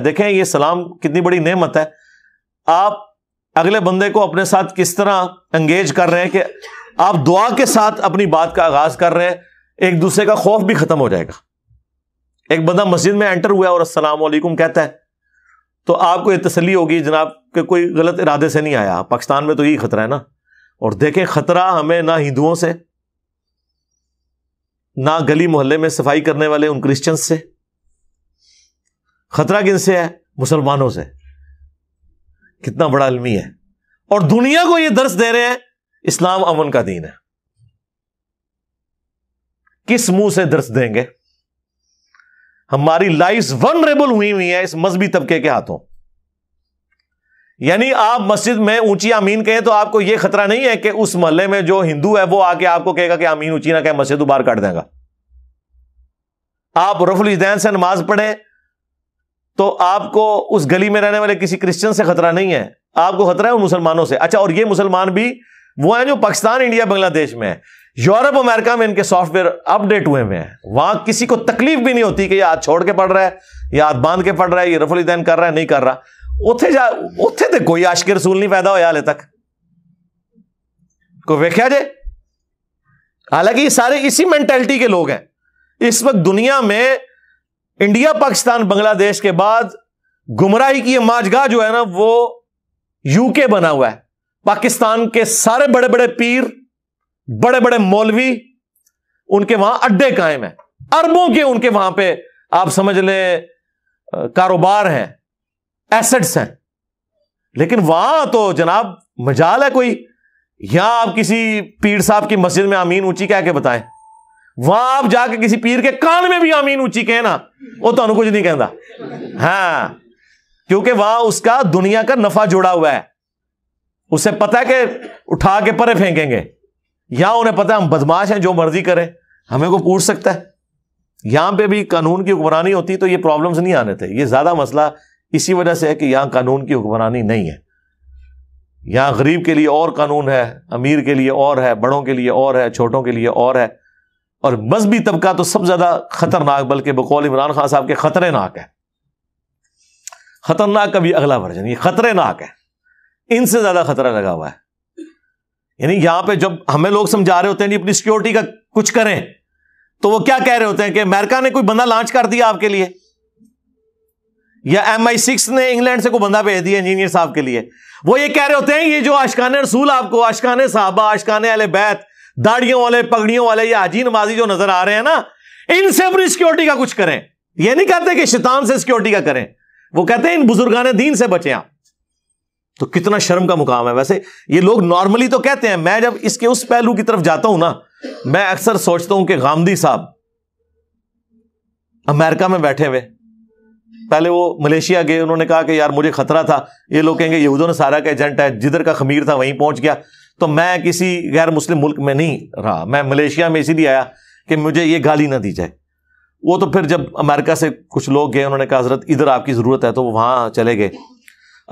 देखें ये सलाम कितनी बड़ी नेमत है आप अगले बंदे को अपने साथ किस तरह एंगेज कर रहे हैं कि आप दुआ के साथ अपनी बात का आगाज कर रहे हैं एक दूसरे का खौफ भी खत्म हो जाएगा एक बंदा मस्जिद में एंटर हुआ और असलम कहता है तो आपको ये तसली होगी जनाब के कोई गलत इरादे से नहीं आया पाकिस्तान में तो यही खतरा है ना और देखें खतरा हमें ना हिंदुओं से ना गली मोहल्ले में सफाई करने वाले उन क्रिश्चियंस से खतरा किन से है मुसलमानों से कितना बड़ा अलमी है और दुनिया को यह दर्श दे रहे हैं इस्लाम अमन का दीन है किस मुंह से दर्श देंगे हमारी लाइफ वनरेबल हुई हुई है इस मजहबी तबके के हाथों यानी आप मस्जिद में ऊंची अमीन कहें तो आपको यह खतरा नहीं है कि उस महल्ले में जो हिंदू है वो आके आपको कहेगा कि अमीन ऊंची ना कहे मस्जिद उबार काट देगा आप रफुल इदैन से नमाज पढ़ें तो आपको उस गली में रहने वाले किसी क्रिश्चियन से खतरा नहीं है आपको खतरा है उन मुसलमानों से अच्छा और ये मुसलमान भी वो है जो पाकिस्तान इंडिया बांग्लादेश में है यूरोप अमेरिका में इनके सॉफ्टवेयर अपडेट हुए हुए हैं वहां किसी को तकलीफ भी नहीं होती कि हाथ छोड़ के पड़ रहा है या हाथ बांध के पड़ रहा है ये रफुल दैन कर रहा है नहीं कर रहा उत्थे जा उत्थे तो कोई आशिक रसूल नहीं पैदा होया हाले तक को वेख्या जे हालांकि ये सारे इसी मेंटेलिटी के लोग हैं इस वक्त दुनिया में इंडिया पाकिस्तान बांग्लादेश के बाद गुमराही की माजगा जो है ना वो यूके बना हुआ है पाकिस्तान के सारे बड़े बड़े पीर बड़े बड़े मौलवी उनके वहां अड्डे कायम है अरबों के उनके वहां पे आप समझ लें कारोबार हैं एसेट्स हैं लेकिन वहां तो जनाब मजाल है कोई यहां आप किसी पीर साहब की मस्जिद में अमीन ऊंची कह के बताएं वहां आप जाके किसी पीर के कान में भी अमीन ऊंची कहना ਉਹ ਤੁਹਾਨੂੰ ਕੁਝ ਨਹੀਂ ਕਹਿੰਦਾ ਹਾਂ क्योंकि वहां उसका दुनिया का नफा जुड़ा हुआ है उसे पता है कि उठा के परे फेंकेंगे यहां उन्हें पता है हम बदमाश हैं जो मर्जी करें हमें को पूछ सकता है यहां पे भी कानून की हुक्मरानी होती तो ये प्रॉब्लम्स नहीं आने थे ये ज्यादा मसला इसी वजह से है कि यहां कानून की हुक्मरानी नहीं है यहां गरीब के लिए और कानून है अमीर के लिए और है बड़ों के लिए और है छोटों के लिए और है और मजहबी तबका तो सबसे ज्यादा खतरनाक बल्कि बकौल इमरान खान साहब के खतरेनाक है खतरनाक का भी अगला वर्जन ये खतरेनाक है इनसे ज्यादा खतरा लगा हुआ है यानी यहां पे जब हमें लोग समझा रहे होते हैं अपनी सिक्योरिटी का कुछ करें तो वो क्या कह रहे होते हैं कि अमेरिका ने कोई बंदा लॉन्च कर दिया आपके लिए या एम आई सिक्स ने इंग्लैंड से कोई बंदा भेज दिया इंजीनियर साहब के लिए वो ये कह रहे होते हैं ये जो आशकान रसूल आपको आशकान साहबा आशकान अल बैत दाढ़ियों वाले पगड़ियों वाले या अजीनबाजी जो नजर आ रहे हैं ना इनसे अपनी सिक्योरिटी का कुछ करें ये नहीं कहते कि शैतान से सिक्योरिटी का करें वो कहते हैं इन बुजुर्गान दीन से बचे आप तो कितना शर्म का मुकाम है वैसे ये लोग नॉर्मली तो कहते हैं मैं जब इसके उस पहलू की तरफ जाता हूं ना मैं अक्सर सोचता हूं कि गांधी साहब अमेरिका में बैठे हुए पहले वो मलेशिया गए उन्होंने कहा कि यार मुझे खतरा था ये लोग कहेंगे यहूदों ने सारा का एजेंट है जिधर का खमीर था वहीं पहुंच गया तो मैं किसी गैर मुस्लिम मुल्क में नहीं रहा मैं मलेशिया में इसीलिए आया कि मुझे ये गाली ना दी जाए वो तो फिर जब अमेरिका से कुछ लोग गए उन्होंने कहा हजरत इधर आपकी ज़रूरत है तो वो वहाँ चले गए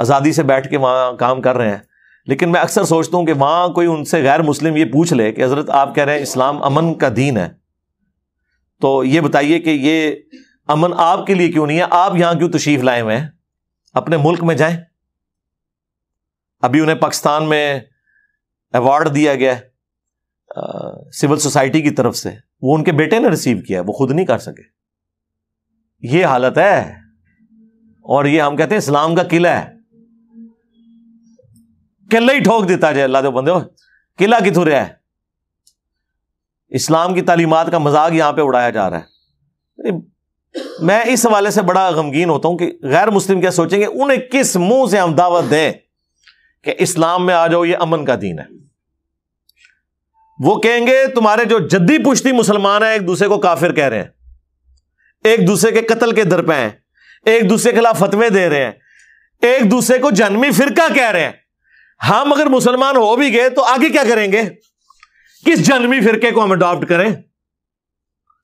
आज़ादी से बैठ के वहाँ काम कर रहे हैं लेकिन मैं अक्सर सोचता हूँ कि वहाँ कोई उनसे गैर मुस्लिम ये पूछ ले कि हज़रत आप कह रहे हैं इस्लाम अमन का दीन है तो ये बताइए कि ये अमन आपके लिए क्यों नहीं है आप यहाँ क्यों तशीफ लाए हुए हैं अपने मुल्क में जाएं अभी उन्हें पाकिस्तान में अवार्ड दिया गया है सिविल सोसाइटी की तरफ से वो उनके बेटे ने रिसीव किया है वो खुद नहीं कर सके ये हालत है और ये हम कहते हैं इस्लाम का किला है किला ही ठोक देता जाए अल्लाह बंदे किला कितु रहा है इस्लाम की तालीमत का मजाक यहां पे उड़ाया जा रहा है मैं इस हवाले से बड़ा गमगीन होता हूं कि गैर मुस्लिम क्या सोचेंगे उन्हें किस मुंह से हम दावत दें कि इस्लाम में आ जाओ ये अमन का दीन है वो कहेंगे तुम्हारे जो जद्दी पुश्ती मुसलमान है एक दूसरे को काफिर कह रहे हैं एक दूसरे के कत्ल के दर पे हैं एक दूसरे के खिलाफ फतवे दे रहे हैं एक दूसरे को जन्मी फिरका कह रहे हैं हम अगर मुसलमान हो भी गए तो आगे क्या करेंगे किस जन्मी फिरके को हम अडॉप्ट करें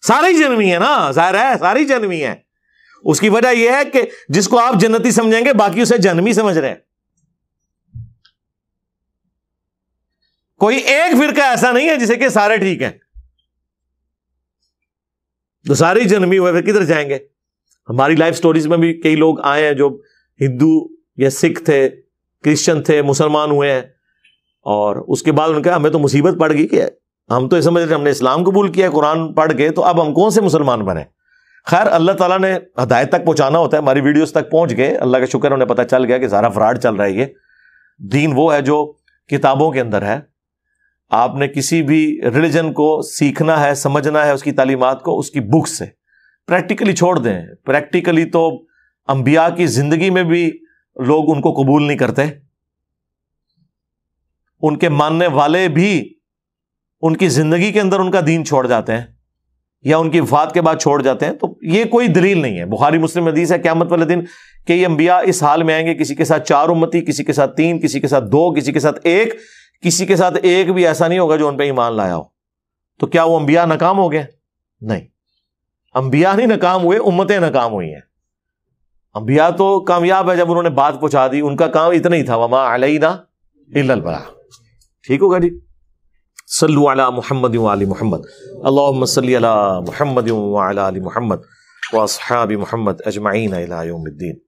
सारे ही जन्मी है ना जाहिर है सारी जन्मी है उसकी वजह यह है कि जिसको आप जन्नती समझेंगे बाकी उसे जन्मी समझ रहे हैं कोई एक फिरका ऐसा नहीं है जिसे कि सारे ठीक हैं तो सारे जन्मी हुए फिर किधर जाएंगे हमारी लाइफ स्टोरीज में भी कई लोग आए हैं जो हिंदू या सिख थे क्रिश्चियन थे मुसलमान हुए हैं और उसके बाद उनका हमें तो मुसीबत पड़ गई कि हम तो ये समझ हमने इस्लाम कबूल किया कुरान पढ़ के तो अब हम कौन से मुसलमान बने खैर अल्लाह ताला ने हदायत तक पहुंचाना होता है हमारी वीडियोस तक पहुंच गए अल्लाह का शुक्र उन्हें पता चल गया कि सारा फ्रॉड चल रहा है ये दीन वो है जो किताबों के अंदर है आपने किसी भी रिलीजन को सीखना है समझना है उसकी तालीमत को उसकी बुक से प्रैक्टिकली छोड़ दें प्रैक्टिकली तो अंबिया की ज़िंदगी में भी लोग उनको कबूल नहीं करते उनके मानने वाले भी उनकी ज़िंदगी के अंदर उनका दीन छोड़ जाते हैं या उनकी वफात के बाद छोड़ जाते हैं तो ये कोई दलील नहीं है बुखारी मुस्लिम हदीस है क्यामत वाले दिन कि अंबिया इस हाल में आएंगे किसी के साथ चार उम्मती किसी के साथ तीन किसी के साथ दो किसी के साथ एक किसी के साथ एक भी ऐसा नहीं होगा जो उन पर ईमान लाया हो तो क्या वो अंबिया नाकाम हो गए नहीं अंबिया नहीं नाकाम हुए उम्मतें नाकाम हुई हैं अंबिया तो कामयाब है जब उन्होंने बात पहुंचा दी उनका काम इतना ही था वमा अलैना इल्लल ठीक होगा जी सल्लु अला मुहम्मद वाली मोहम्मद अल्लाहुम्म सल्ली अला मुहम्मद वाला अली मोहम्मद वासहाबी मोहम्मद अजमाइन अला यौमिद्दीन